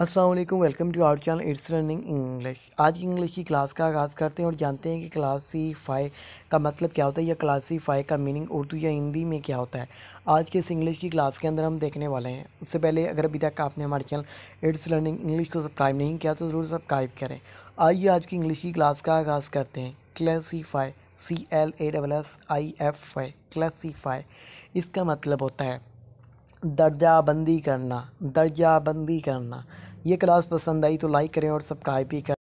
Aslam welcome to our channel it's running English आज की English की क्लास का आगाज़ करते हैं और जानते हैं कि फाई का मतलब क्या होता है या फाई का मीनिंग उर्दू या हिंदी में क्या होता है आज के इस इंग्लिश की क्लास के अंदर हम देखने वाले हैं उससे पहले अगर अभी तक आपने हमारे चैनल इट्स लर्निंग इंग्लिश को सब्सक्राइब नहीं किया तो ज़रूर सब्सक्राइब करें आइए आज की इंग्लिश की क्लास का आगाज़ करते हैं फाई C L A double S I F classify इसका मतलब होता है दर्जाबंदी करना दर्जाबंदी करना ये क्लास पसंद आई तो लाइक करें और सब्सक्राइब भी करें